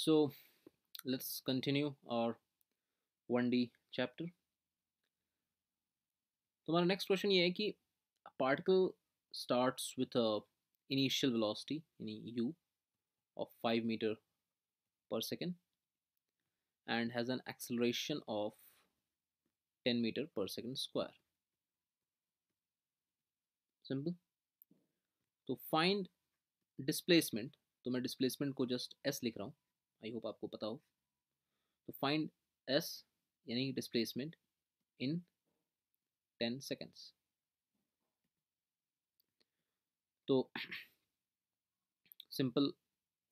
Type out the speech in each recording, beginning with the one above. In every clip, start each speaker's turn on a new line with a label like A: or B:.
A: so let's continue our 1d chapter तुम्हारा next question ये है कि particle starts with a initial velocity in u of 5 meter per second and has an acceleration of 10 meter per second square simple to find displacement तो मैं displacement को just s लिख रहा हूँ आई होप आपको पता हो तो फाइंड एस यानी डिस्प्लेसमेंट इन टेन सेकेंड्स तो सिंपल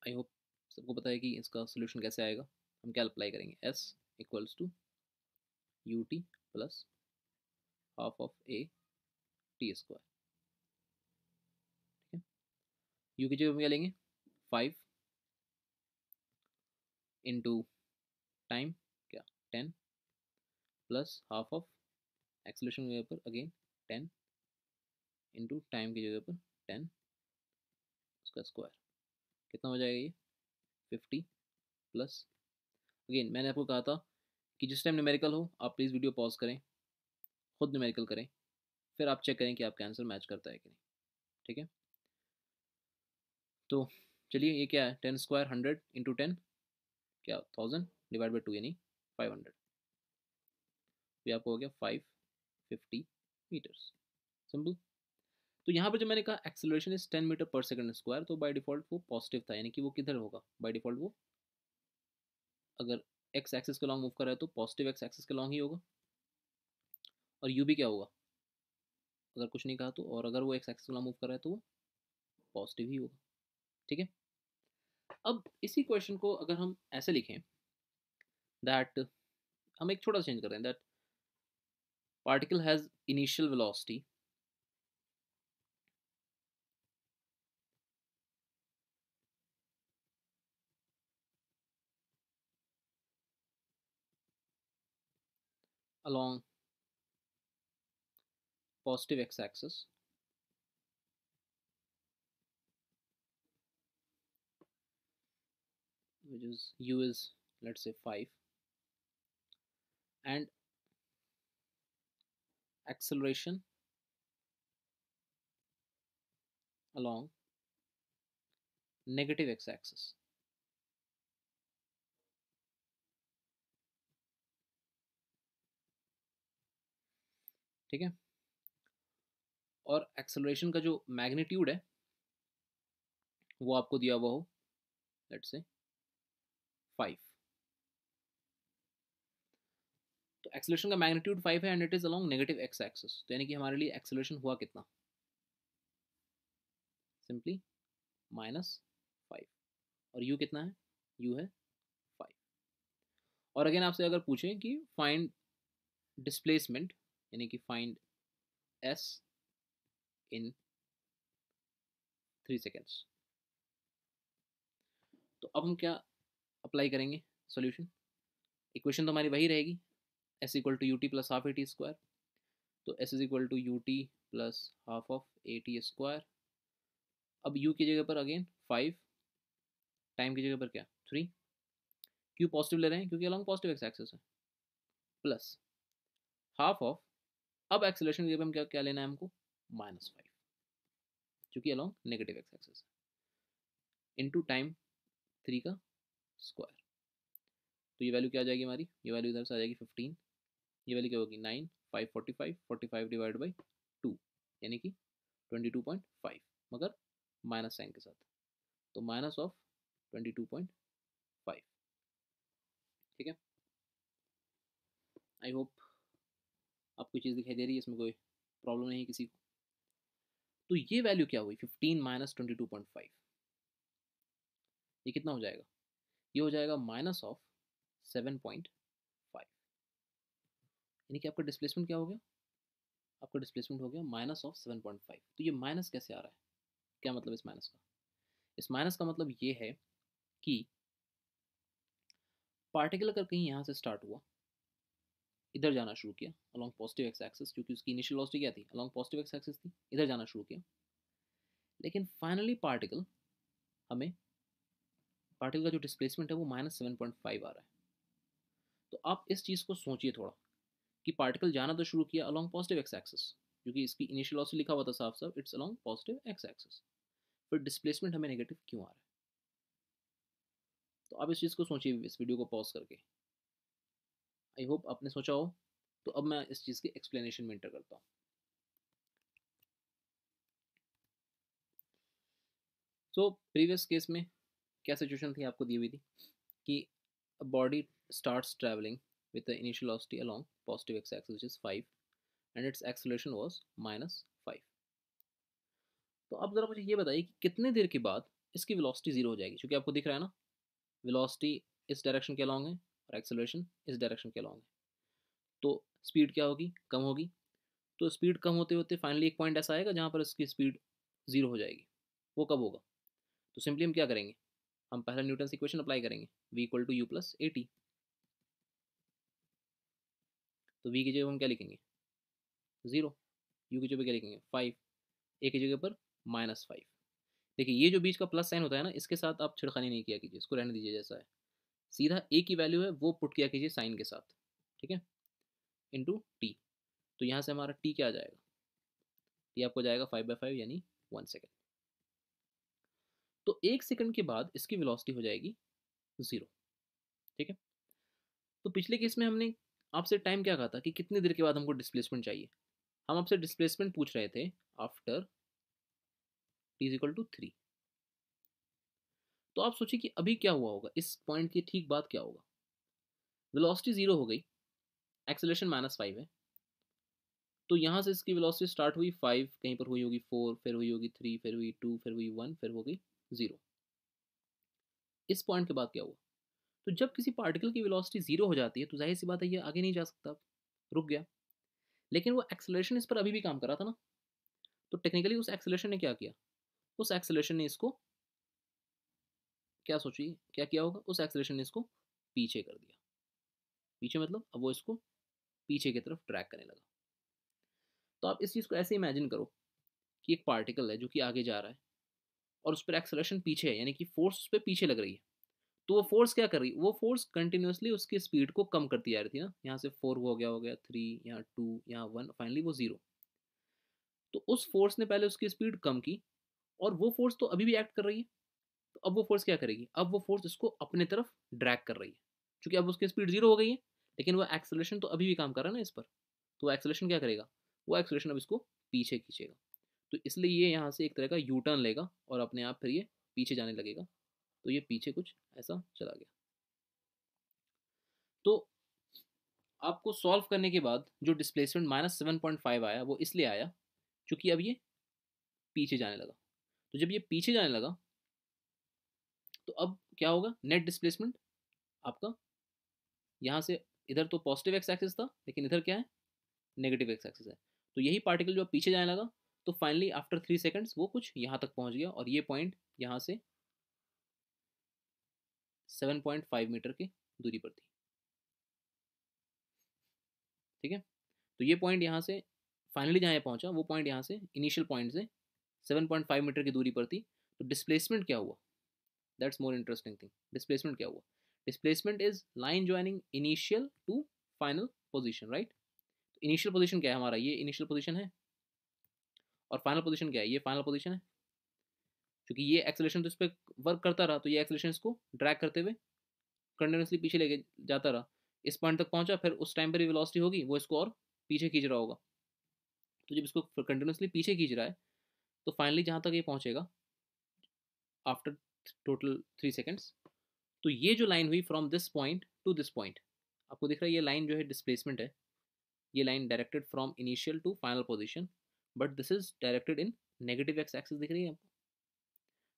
A: आई होप सबको पता है कि इसका सोल्यूशन कैसे आएगा हम क्या अप्लाई करेंगे s equals to u t plus half of a t square ठीक है यू की जगह हम क्या लेंगे फाइव इंटू टाइम क्या ten plus half of acceleration की जगह पर अगेन टेन इंटू टाइम की जगह पर टेन उसका स्क्वायर कितना हो जाएगा ये फिफ्टी प्लस अगेन मैंने आपको कहा था कि जिस टाइम न्यूमेरिकल हो आप प्लीज़ वीडियो पॉज करें खुद न्यूमेरिकल करें फिर आप चेक करें कि आपका आंसर मैच करता है कि नहीं ठीक है तो चलिए ये क्या है ten square hundred into ten क्या थाउजेंड डिवाइड बाई टू यानी फाइव हंड्रेड तो आपको हो गया फाइव फिफ्टी मीटर्स सिंपल तो यहाँ पर जो मैंने कहा acceleration is ten metre per second square तो बाय डिफॉल्ट वो पॉजिटिव था यानी कि वो किधर होगा बाय डिफॉल्ट वो अगर एक्स एक्सिस के लॉन्ग मूव कर रहा है तो पॉजिटिव एक्स एक्सिस के लॉन्ग ही होगा और यू भी क्या होगा अगर कुछ नहीं कहा तो और अगर वो एक्स एक्सिस के लॉन्ग मूव कर रहा है तो वो पॉजिटिव ही होगा ठीक है अब इसी क्वेश्चन को अगर हम ऐसे लिखें दैट हम एक छोटा चेंज कर रहे हैं that particle has initial velocity along positive x axis which is u is let's say 5 and acceleration along negative x-axis ठीक है और एक्सेलरेशन का जो मैग्नीट्यूड है वो आपको दिया हुआ हो लेट्स से फाइव तो एक्सलेशन का मैग्नीट्यूड फाइव है and it is along negative x axis तो यानी कि हमारे लिए एक्सलेशन हुआ कितना सिंपली माइनस फाइव और यू कितना है यू है फाइव और अगेन आपसे अगर पूछें कि फाइंड डिस्प्लेसमेंट यानी कि find s in three seconds तो अब हम क्या अप्लाई करेंगे सोल्यूशन इक्वेशन तो हमारी वही रहेगी s equal to u t plus half a t square तो s is equal to u t plus half of a t square अब यू की जगह पर अगेन फाइव टाइम की जगह पर क्या थ्री क्यू पॉजिटिव ले रहे हैं क्योंकि अलॉन्ग पॉजिटिव एक्स एक्सेस है प्लस हाफ ऑफ अब एक्सेलेशन की जगह हम क्या क्या लेना है हमको माइनस फाइव क्योंकि अलॉन्ग नेगेटिव एक्स एक्सेस है इंटू टाइम थ्री का स्क्वायर तो ये वैल्यू क्या आ जाएगी हमारी ये वैल्यू इधर से आ जाएगी फिफ्टीन ये वैल्यू क्या होगी nine five forty five forty five divide by two यानी कि ट्वेंटी टू पॉइंट फाइव मगर माइनस साइन के साथ तो minus of twenty two point five ठीक है आई होप आपको चीज़ दिखाई दे रही है इसमें कोई प्रॉब्लम नहीं है किसी को तो ये वैल्यू क्या हुई fifteen minus twenty two point five ये कितना हो जाएगा ये हो जाएगा minus of seven point five यानी कि आपका डिस्प्लेसमेंट क्या हो गया आपका डिस्प्लेसमेंट हो गया minus of seven point five तो ये माइनस कैसे आ रहा है क्या मतलब इस माइनस का इस माइनस का मतलब ये है कि पार्टिकल अगर कहीं यहाँ से स्टार्ट हुआ इधर जाना शुरू किया अलॉन्ग पॉजिटिव एक्स एक्सिस क्योंकि उसकी इनिशियल वेलोसिटी क्या थी अलॉन्ग पॉजिटिव एक्स एक्सिस थी इधर जाना शुरू किया लेकिन फाइनली पार्टिकल हमें पार्टिकल का जो डिस्प्लेसमेंट है वो माइनस सेवन पॉइंट फाइव आ रहा है तो आप इस चीज़ को सोचिए थोड़ा कि पार्टिकल जाना तो शुरू किया अलॉन्ग पॉजिटिव एक्स एक्सेस क्योंकि इसकी इनिशियल ऑफ लिखा हुआ था साफ साफ it's along positive x axis फिर डिस्प्लेसमेंट हमें नेगेटिव क्यों आ रहा है तो आप इस चीज़ को सोचिए इस वीडियो को पॉज करके आई होप आपने सोचा हो तो अब मैं इस चीज़ के एक्सप्लेनेशन में इंटर करता हूँ सो प्रीवियस केस में क्या सिचुएशन थी आपको दी हुई थी कि body start travelling with the initial velocity along positive x x which is five and it's acceleration was minus five तो अब ज़रा मुझे ये बताइए कि कितने देर के बाद इसकी वेलोसिटी ज़ीरो हो जाएगी क्योंकि आपको दिख रहा है ना विलासिटी इस डायरेक्शन के अलॉन्ग है और एक्सलेशन इस डायरेक्शन के अलॉन्ग है तो स्पीड क्या होगी कम होगी तो स्पीड कम होते होते फाइनली एक पॉइंट ऐसा आएगा जहाँ पर इसकी स्पीड ज़ीरो हो जाएगी वो कब होगा तो सिंपली हम क्या करेंगे हम पहला न्यूटन इक्वेशन अप्लाई करेंगे v equal to u plus a t तो v की जगह हम क्या लिखेंगे ज़ीरो u की जगह क्या लिखेंगे फाइव ए की जगह पर माइनस फाइव देखिए ये जो बीच का प्लस साइन होता है ना इसके साथ आप छिड़खानी नहीं किया कीजिए इसको रहने दीजिए जैसा है सीधा ए की वैल्यू है वो पुट किया कीजिए साइन के साथ ठीक है इंटू टी तो यहाँ से हमारा टी क्या आ जाएगा टी आपको जाएगा फाइव बाई फाइव यानी वन सेकेंड तो एक सेकंड के बाद इसकी वेलोसिटी हो जाएगी ज़ीरो ठीक है तो पिछले केस में हमने आपसे टाइम क्या कहा था कि कितनी देर के बाद हमको डिस्प्लेसमेंट चाहिए हम आपसे डिस्प्लेसमेंट पूछ रहे थे after is equal to three तो आप सोचिए कि अभी क्या हुआ होगा इस पॉइंट की ठीक बात क्या होगा वेलोसिटी ज़ीरो हो गई एक्सेलेशन माइनस फाइव है तो यहाँ से इसकी वेलोसिटी स्टार्ट हुई फाइव कहीं पर हुई होगी फोर फिर हुई होगी थ्री फिर हुई टू फिर हुई वन फिर हो गई ज़ीरो इस पॉइंट के बाद क्या हुआ तो जब किसी पार्टिकल की वेलोसिटी ज़ीरो हो जाती है तो जाहिर सी बात है ये आगे नहीं जा सकता रुक गया लेकिन वो एक्सेलरेशन इस पर अभी भी काम कर रहा था ना तो टेक्निकली उस एक्सेलरेशन ने क्या किया उस एक्सेलरेशन ने इसको क्या सोचिए क्या किया होगा उस एक्सेलरेशन ने इसको पीछे कर दिया पीछे मतलब अब वो इसको पीछे की तरफ ट्रैक करने लगा तो आप इस चीज़ को ऐसे इमेजिन करो कि एक पार्टिकल है जो कि आगे जा रहा है और उस पर एक्सलेशन पीछे है यानी कि फोर्स उस पर पीछे लग रही है तो वो फोर्स क्या कर रही है वो फोर्स कंटिन्यूसली उसकी स्पीड को कम करती जा रही थी ना यहाँ से फोर हो गया हो गया थ्री यहाँ टू यहाँ वन फाइनली वो ज़ीरो तो उस फोर्स ने पहले उसकी स्पीड कम की और वो फोर्स तो अभी भी एक्ट कर रही है तो अब वो फोर्स क्या करेगी अब वो फोर्स इसको अपने तरफ ड्रैग कर रही है क्योंकि अब उसकी स्पीड जीरो हो गई है लेकिन वो एक्सेलेशन तो अभी भी काम कर रहा है ना इस पर तो वो क्या करेगा वो एक्सलेशन अब इसको पीछे खींचेगा तो इसलिए ये यहाँ से एक तरह का यू टर्न लेगा और अपने आप फिर ये पीछे जाने लगेगा तो ये पीछे कुछ ऐसा चला गया तो आपको सॉल्व करने के बाद जो displacement minus seven point five आया वो इसलिए आया क्योंकि अब ये पीछे जाने लगा तो जब ये पीछे जाने लगा तो अब क्या होगा नेट डिस्प्लेसमेंट आपका यहाँ से इधर तो पॉजिटिव एक्स एक्सेस था लेकिन इधर क्या है नेगेटिव एक्स एक्सेस है तो यही पार्टिकल जो पीछे जाने लगा तो फाइनली आफ्टर थ्री सेकेंड्स वो कुछ यहाँ तक पहुँच गया और ये पॉइंट यहाँ से सेवन पॉइंट फाइव मीटर की दूरी पर थी ठीक है तो ये पॉइंट यहाँ से फाइनली जहाँ पहुँचा वो पॉइंट यहाँ से इनिशियल पॉइंट से सेवन पॉइंट फाइव मीटर की दूरी पर थी तो डिस्प्लेसमेंट क्या हुआ that's more interesting thing displacement क्या हुआ displacement is line joining initial to final position right initial position क्या है हमारा ये इनिशियल पोजिशन है और फाइनल पोजिशन क्या है ये फाइनल पोजिशन है क्योंकि ये एक्सलेशन तो इस पर वर्क करता रहा तो ये एक्सलेशन इसको ड्रैक करते हुए कंटिन्यूसली पीछे लेके जाता रहा इस पॉइंट तक पहुंचा फिर उस टाइम पर वेलोसिटी होगी वो इसको और पीछे खींच रहा होगा तो जब इसको कंटिन्यूसली पीछे खींच रहा है तो फाइनली जहाँ तक ये पहुँचेगा आफ्टर टोटल थ्री सेकेंड्स तो ये जो लाइन हुई from this point to this point आपको दिख रहा है ये लाइन जो है डिस्प्लेसमेंट है ये line directed from initial to final position but this is directed in negative x axis दिख रही है आपको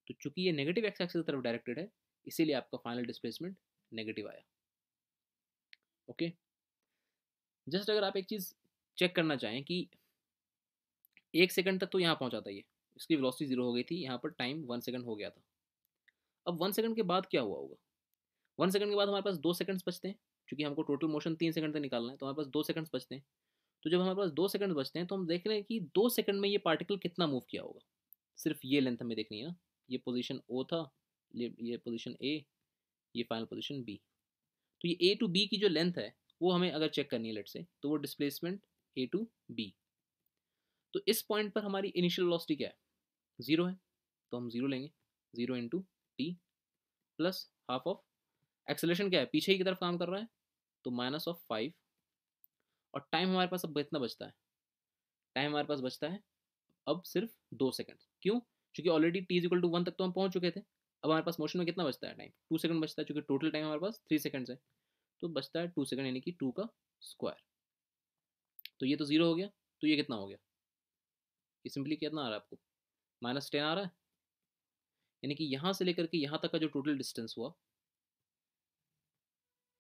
A: तो चूंकि ये नेगेटिव एक्स एक्सिस की तरफ डायरेक्टेड है इसीलिए आपका फाइनल डिस्प्लेसमेंट नेगेटिव आया ओके okay? जस्ट अगर आप एक चीज़ चेक करना चाहें कि एक सेकंड तक तो यहाँ पहुँचा था ये इसकी वेलोसिटी ज़ीरो हो गई थी यहाँ पर टाइम वन सेकंड हो गया था अब वन सेकंड के बाद क्या हुआ होगा वन सेकंड के बाद हमारे पास दो सेकंड्स बचते हैं क्योंकि हमको टोटल मोशन तीन सेकंड तक निकालना है तो हमारे पास दो सेकंड्स बचते हैं तो जब हमारे पास दो सेकंड बचते हैं तो हम देख रहे हैं कि दो सेकंड में ये पार्टिकल कितना मूव किया होगा सिर्फ ये लेंथ हमें देखनी है ना ये पोजीशन ओ था ये ये पोजीशन ए ये फाइनल पोजीशन बी तो ये ए टू बी की जो लेंथ है वो हमें अगर चेक करनी है लेट से तो वो डिस्प्लेसमेंट ए टू बी तो इस पॉइंट पर हमारी इनिशियल लॉसिटी क्या है ज़ीरो है तो हम ज़ीरो लेंगे zero into t plus half of acceleration क्या है पीछे ही की तरफ काम कर रहा है तो माइनस ऑफ फाइव और टाइम हमारे पास अब इतना बचता है टाइम हमारे पास बचता है अब सिर्फ दो सेकंड क्यों क्योंकि already t equal to one तक तो हम पहुंच चुके थे अब हमारे पास मोशन में कितना बचता है टाइम टू सेकंड बचता है चूंकि टोटल टाइम हमारे पास थ्री सेकंड है तो बचता है टू सेकंड यानी कि टू का स्क्वायर तो ये तो जीरो हो गया तो ये कितना हो गया ये सिंपली कितना आ रहा है आपको माइनस टेन आ रहा है यानी कि यहाँ से लेकर के यहाँ तक का जो टोटल डिस्टेंस हुआ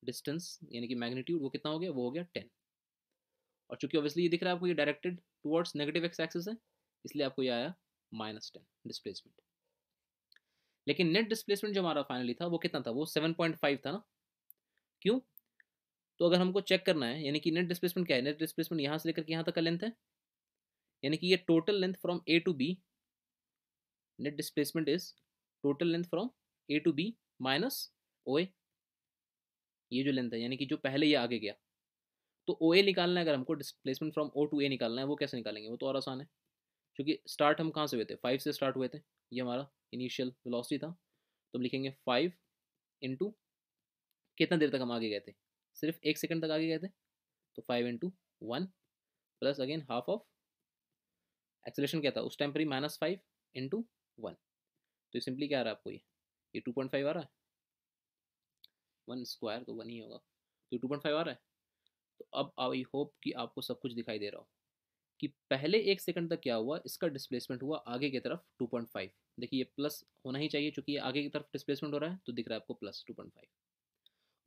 A: डिस्टेंस यानी कि मैग्नीट्यूड वो कितना हो गया वो हो गया टेन और चूंकि ऑब्वियसली ये दिख रहा है आपको ये directed towards negative x axis है इसलिए आपको ये आया माइनस टेन डिस्प्लेसमेंट लेकिन नेट डिस्प्लेसमेंट जो हमारा फाइनली था वो कितना था वो सेवन पॉइंट फाइव था ना क्यों तो अगर हमको चेक करना है यानी कि नेट डिस्प्लेसमेंट क्या है नेट डिस्प्लेसमेंट यहाँ से लेकर यहाँ तक का लेंथ है यानी कि ये total length from A to B net displacement is total length from A to B minus O A ये जो लेंथ है यानी कि जो पहले ये आगे गया तो ओ ए निकालना है अगर हमको displacement from O to A निकालना है वो कैसे निकालेंगे वो तो और आसान है क्योंकि स्टार्ट हम कहाँ से हुए थे फाइव से स्टार्ट हुए थे ये हमारा इनिशियल वेलोसिटी था तो हम लिखेंगे फाइव इंटू कितना देर तक हम आगे गए थे सिर्फ एक सेकंड तक आगे गए थे तो five into one plus again half of acceleration क्या था उस टाइम पर ही माइनस फाइव इंटू वन तो ये सिंपली क्या आ रहा है आपको ये ये टू पॉइंट फाइव आ रहा है वन स्क्वायर तो वन ही होगा तो टू पॉइंट फाइव आ रहा है तो अब आई होप कि आपको सब कुछ दिखाई दे रहा हो कि पहले एक सेकंड तक क्या हुआ इसका डिस्प्लेसमेंट हुआ आगे की तरफ 2.5 देखिए ये प्लस होना ही चाहिए ये आगे की तरफ डिस्प्लेसमेंट हो रहा है तो दिख रहा है आपको प्लस 2.5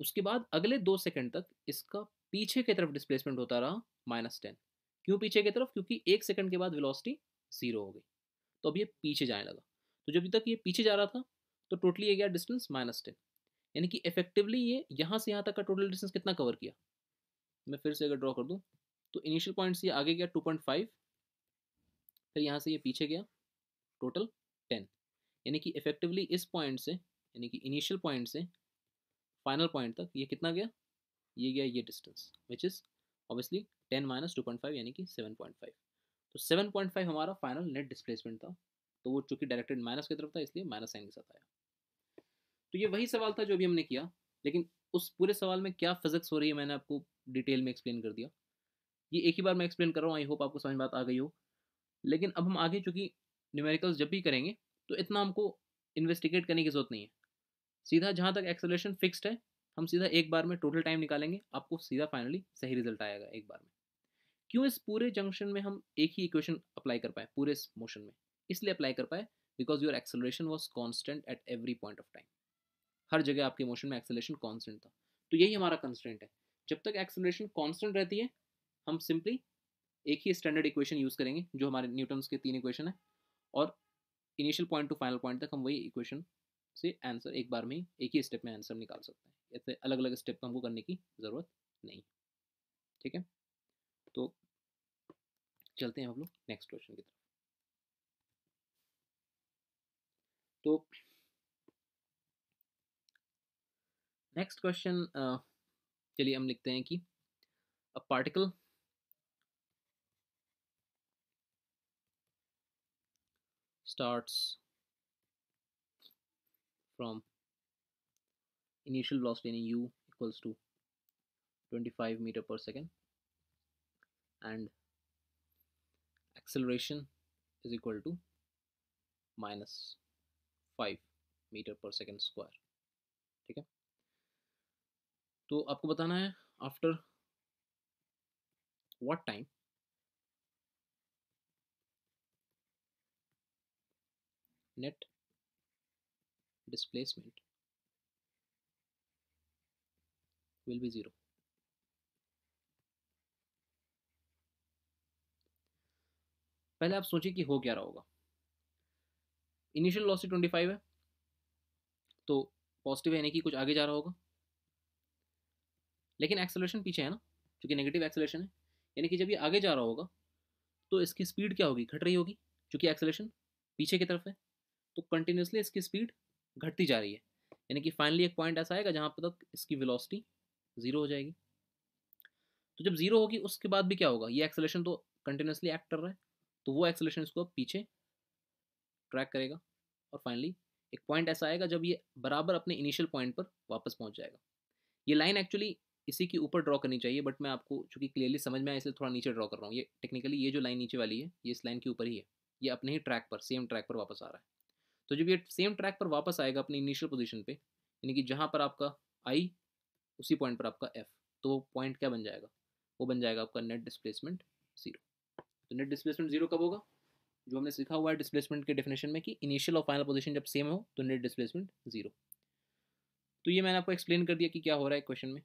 A: उसके बाद अगले दो सेकंड तक इसका पीछे की तरफ डिस्प्लेसमेंट होता रहा माइनस टेन क्यों पीछे की तरफ क्योंकि एक सेकंड के बाद विलॉसिटी जीरो हो गई तो अब ये पीछे जाने लगा तो जब तक ये पीछे जा रहा था तो टोटली ये गया डिस्टेंस माइनस टेन यानी कि इफेक्टिवली ये यहाँ से यहाँ तक का टोटल डिस्टेंस कितना कवर किया मैं फिर से अगर ड्रॉ कर दूँ तो इनिशियल पॉइंट से आगे गया टू पॉइंट फाइव फिर यहाँ से ये पीछे गया टोटल टेन यानी कि इफेक्टिवली इस पॉइंट से यानी कि इनिशियल पॉइंट से फाइनल पॉइंट तक ये कितना गया ये गया ये distance which is obviously ten minus two point five यानी कि सेवन पॉइंट फाइव तो सेवन पॉइंट फाइव हमारा फाइनल नेट डिस्प्लेसमेंट था तो वो चूंकि डायरेक्टेड माइनस की तरफ था इसलिए माइनस साइन के साथ आया तो ये वही सवाल था जो अभी हमने किया लेकिन उस पूरे सवाल में क्या फिजिक्स हो रही है मैंने आपको डिटेल में एक्सप्लेन कर दिया ये एक ही बार मैं एक्सप्लेन कर रहा हूँ आई होप आपको समझ बात आ गई हो लेकिन अब हम आगे चूँकि न्यूमेरिकल्स जब भी करेंगे तो इतना हमको इन्वेस्टिगेट करने की ज़रूरत नहीं है सीधा जहाँ तक एक्सेलेशन फिक्स्ड है हम सीधा एक बार में टोटल टाइम निकालेंगे आपको सीधा फाइनली सही रिजल्ट आएगा एक बार में क्यों इस पूरे जंक्शन में हम एक ही इक्वेशन अप्लाई कर पाए पूरे इस मोशन में इसलिए अप्लाई कर पाए because your acceleration was constant at every point of time हर जगह आपके मोशन में एक्सेलेशन कॉन्स्टेंट था तो यही हमारा कंस्टेंट है जब तक एक्सेलरेशन कॉन्स्टेंट रहती है हम सिंपली एक ही स्टैंडर्ड इक्वेशन यूज़ करेंगे जो हमारे न्यूटन्स के तीन इक्वेशन है और initial point to final point तक हम वही इक्वेशन से आंसर एक बार में एक ही स्टेप में आंसर निकाल सकते हैं ऐसे अलग अलग स्टेप हमको करने की ज़रूरत नहीं ठीक है तो चलते हैं हम लोग नेक्स्ट क्वेश्चन की तरफ तो नेक्स्ट क्वेश्चन चलिए हम लिखते हैं कि a particle start from initial velocity u equals to twenty five metre per second and acceleration is equal to minus five metre per second square ठीक है तो आपको बताना है after what time net displacement will be zero पहले आप सोचिए कि हो क्या रहा होगा इनिशियल लॉसी ट्वेंटी फाइव है तो पॉजिटिव यानी कि कुछ आगे जा रहा होगा लेकिन एक्सेलरेशन पीछे है ना क्योंकि नेगेटिव एक्सेलेशन है यानी कि जब ये आगे जा रहा होगा तो इसकी स्पीड क्या होगी घट रही होगी क्योंकि एक्सेलेशन पीछे की तरफ है तो कंटिन्यूसली इसकी स्पीड घटती जा रही है यानी कि फाइनली एक पॉइंट ऐसा आएगा जहाँ पर तक इसकी विलोसिटी ज़ीरो हो जाएगी तो जब ज़ीरो होगी उसके बाद भी क्या होगा ये एक्सेलेशन तो कंटिन्यूसली एक्ट कर रहा है तो वो एक्सेलेशन इसको पीछे ट्रैक करेगा और फाइनली एक पॉइंट ऐसा आएगा जब ये बराबर अपने इनिशियल पॉइंट पर वापस पहुंच जाएगा ये लाइन एक्चुअली इसी के ऊपर ड्रॉ करनी चाहिए बट मैं आपको चूँकि क्लियरली समझ में आया इसलिए थोड़ा नीचे ड्रॉ कर रहा हूँ ये टेक्निकली ये जो लाइन नीचे वाली है ये इस लाइन के ऊपर ही है ये अपने ही ट्रैक पर सेम ट्रैक पर वापस आ रहा है तो जब ये सेम ट्रैक पर वापस आएगा अपनी इनिशियल पोजीशन पर यानी कि जहाँ पर आपका आई उसी पॉइंट पर आपका एफ तो पॉइंट क्या बन जाएगा वो बन जाएगा आपका नेट डिस्प्लेसमेंट जीरो तो नेट डिस्प्लेसमेंट जीरो कब होगा जो हमने सीखा हुआ है डिस्प्लेसमेंट के डेफिनेशन में कि इनिशियल और फाइनल पोजीशन जब सेम हो तो नेट डिस्प्लेसमेंट जीरो तो ये मैंने आपको एक्सप्लेन कर दिया कि क्या हो रहा है क्वेश्चन में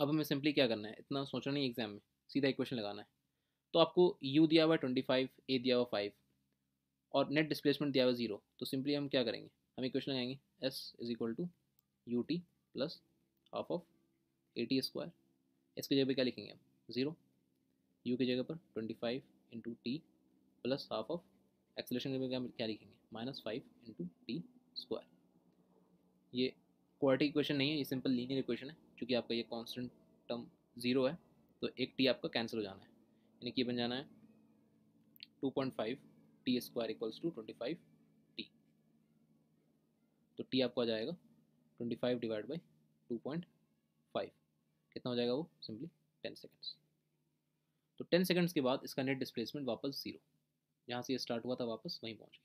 A: अब हमें सिंपली क्या करना है इतना सोचना नहीं एग्जाम में सीधा इक्वेशन लगाना है तो आपको यू दिया हुआ ट्वेंटी फाइव ए दिया हुआ फाइव और नेट डिस्प्लेसमेंट दिया हुआ जीरो तो सिंपली हम क्या करेंगे हम इक्वेशन लगाएंगे s is equal to u t plus half of a t square s की जगह पर क्या लिखेंगे हम ज़ीरो यू की जगह पर twenty five into t plus half of acceleration की जगह क्या लिखेंगे minus five into t square ये क्वार्टी इक्वेशन नहीं है ये सिंपल लीनियर इक्वेशन है चूँकि आपका ये कॉन्स्टेंट टर्म ज़ीरो है तो एक टी आपका कैंसिल हो जाना है यानी कि बन जाना है two point five t square equals to twenty five t तो टी आपको आ जाएगा twenty five divide by two point five कितना हो जाएगा वो सिंपली टेन सेकेंड्स तो टेन सेकेंड्स के बाद इसका नेट डिस्प्लेसमेंट वापस ज़ीरो जहाँ से ये स्टार्ट हुआ था वापस वहीं पहुँच गया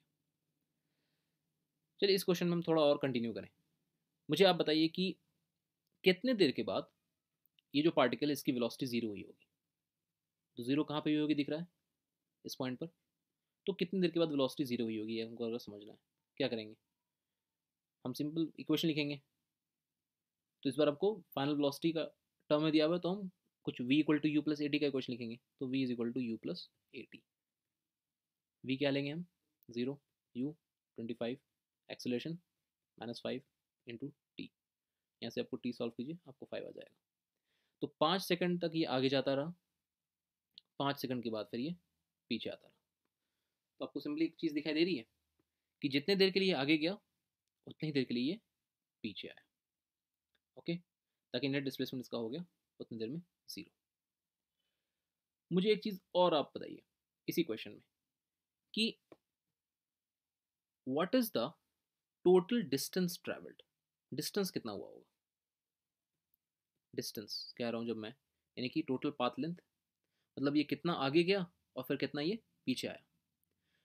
A: चलिए इस क्वेश्चन में हम थोड़ा और कंटिन्यू करें मुझे आप बताइए कि कितने देर के बाद ये जो पार्टिकल है इसकी वेलोसिटी ज़ीरो हुई होगी तो ज़ीरो कहाँ पे हुई होगी दिख रहा है इस पॉइंट पर तो कितने देर के बाद वेलोसिटी ज़ीरो हुई होगी ये हमको अगर समझना है क्या करेंगे हम सिंपल इक्वेशन लिखेंगे तो इस बार आपको फाइनल वेलोसिटी का टर्म में दिया हुआ है तो हम कुछ v equal to u plus a का इक्वेशन लिखेंगे तो v is equal to u plus a v क्या लेंगे हम zero u twenty five acceleration minus five into यहाँ से आपको टी सॉल्व कीजिए आपको फाइव आ जाएगा तो पाँच सेकंड तक ये आगे जाता रहा पाँच सेकंड के बाद फिर ये पीछे आता रहा तो आपको सिंपली एक चीज़ दिखाई दे रही है कि जितने देर के लिए आगे गया उतने ही देर के लिए ये पीछे आया ओके ताकि नेट डिस्प्लेसमेंट इसका हो गया उतनी देर में ज़ीरो मुझे एक चीज़ और आप बताइए इसी क्वेश्चन में कि what is the total distance travelled distance कितना हुआ होगा डिस्टेंस कह रहा हूँ जब मैं यानी कि टोटल पाथ लेंथ मतलब ये कितना आगे गया और फिर कितना ये पीछे आया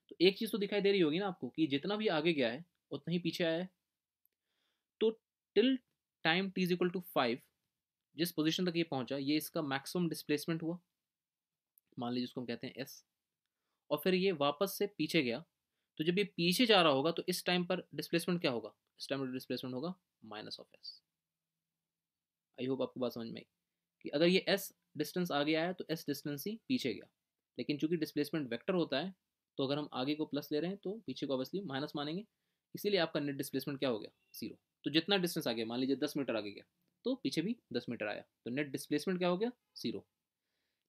A: तो एक चीज़ तो दिखाई दे रही होगी ना आपको कि जितना भी आगे गया है उतना ही पीछे आया है तो till time t is equal to five जिस पोजीशन तक ये पहुंचा ये इसका मैक्सिमम डिस्प्लेसमेंट हुआ मान लीजिए उसको हम कहते हैं एस और फिर ये वापस से पीछे गया तो जब ये पीछे जा रहा होगा तो इस टाइम पर डिस्प्लेसमेंट क्या होगा इस टाइम पर डिस्प्लेसमेंट होगा minus of s I hope आपको बात समझ में आई कि अगर ये एस डिस्टेंस आगे आया तो एस डिस्टेंस ही पीछे गया लेकिन चूंकि डिस्प्लेसमेंट वेक्टर होता है तो अगर हम आगे को प्लस ले रहे हैं तो पीछे को ऑब्वियसली माइनस मानेंगे इसीलिए आपका नेट डिस्प्लेसमेंट क्या हो गया जीरो तो जितना डिस्टेंस आ गया मान लीजिए दस मीटर आगे गया तो पीछे भी दस मीटर आया तो नेट डिस्प्लेसमेंट क्या हो गया जीरो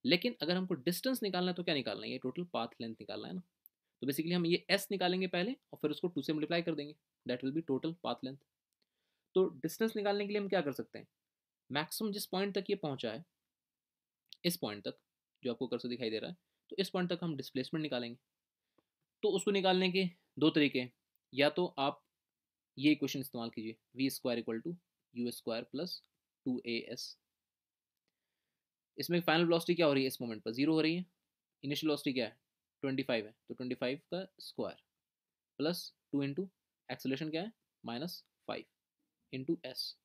A: लेकिन अगर हमको डिस्टेंस निकालना है तो क्या निकालना है ये टोटल पाथ लेंथ निकालना है ना तो बेसिकली हम ये एस निकालेंगे पहले और फिर उसको टू से मल्टीप्लाई कर देंगे that will be total path length तो डिस्टेंस निकालने के लिए हम क्या कर सकते हैं मैक्सिमम जिस पॉइंट तक ये पहुंचा है इस पॉइंट तक जो आपको कर्सर दिखाई दे रहा है तो इस पॉइंट तक हम डिस्प्लेसमेंट निकालेंगे तो उसको निकालने के दो तरीके हैं या तो आप ये क्वेश्चन इस्तेमाल कीजिए v square equal to u square plus two a s इसमें फाइनल वेलोसिटी क्या हो रही है इस मोमेंट पर जीरो हो रही है इनिशियल वेलोसिटी क्या है ट्वेंटी फाइव है तो ट्वेंटी फाइव का square plus two into acceleration क्या है माइनस फाइव इंटू एस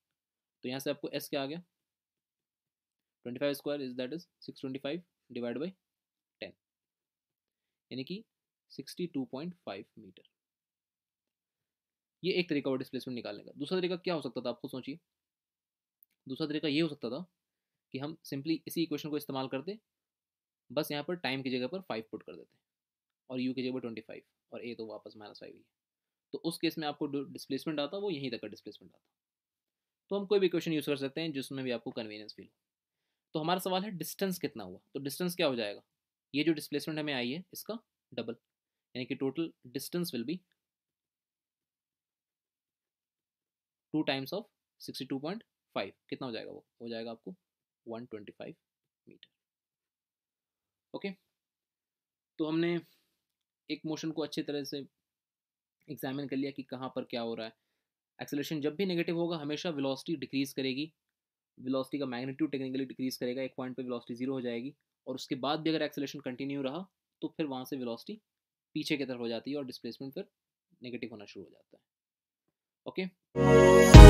A: तो यहाँ से आपको एस क्या आ गया twenty five square is that is six twenty five divide by ten यानी कि sixty two point five metre ये एक तरीका हुआ डिस्प्लेसमेंट निकालने का दूसरा तरीका क्या हो सकता था आपको सोचिए दूसरा तरीका ये हो सकता था कि हम सिंपली इसी इक्वेशन को इस्तेमाल करते बस यहाँ पर टाइम की जगह पर फाइव पुट कर देते और यू की जगह पर ट्वेंटी फाइव और ए तो वापस माइनस फाइव ही है तो उस केस में आपको डिस्प्लेसमेंट आता वो यहीं तक का डिस्प्लेसमेंट आता तो हम कोई भी क्वेश्चन यूज़ कर सकते हैं जिसमें भी आपको कन्वीनियंस फील हो तो हमारा सवाल है डिस्टेंस कितना हुआ तो डिस्टेंस क्या हो जाएगा ये जो डिस्प्लेसमेंट हमें आई है इसका डबल यानी कि total distance will be two times of sixty two point five कितना हो जाएगा वो हो जाएगा आपको one twenty five metre okay तो हमने एक मोशन को अच्छी तरह से एग्जामिन कर लिया कि कहाँ पर क्या हो रहा है एक्सेलेशन जब भी नेगेटिव होगा हमेशा वेलोसिटी डिक्रीज करेगी विलोसिटी का मैग्नीट्यूड टेक्निकली डिक्रीज करेगा एक पॉइंट पर विलोसिटी जीरो हो जाएगी और उसके बाद भी अगर एक्सेलेशन कंटिन्यू रहा तो फिर वहाँ से वेलोसिटी पीछे की तरफ हो जाती है और डिस्प्लेसमेंट फिर नेगेटिव होना शुरू हो जाता है ओके okay?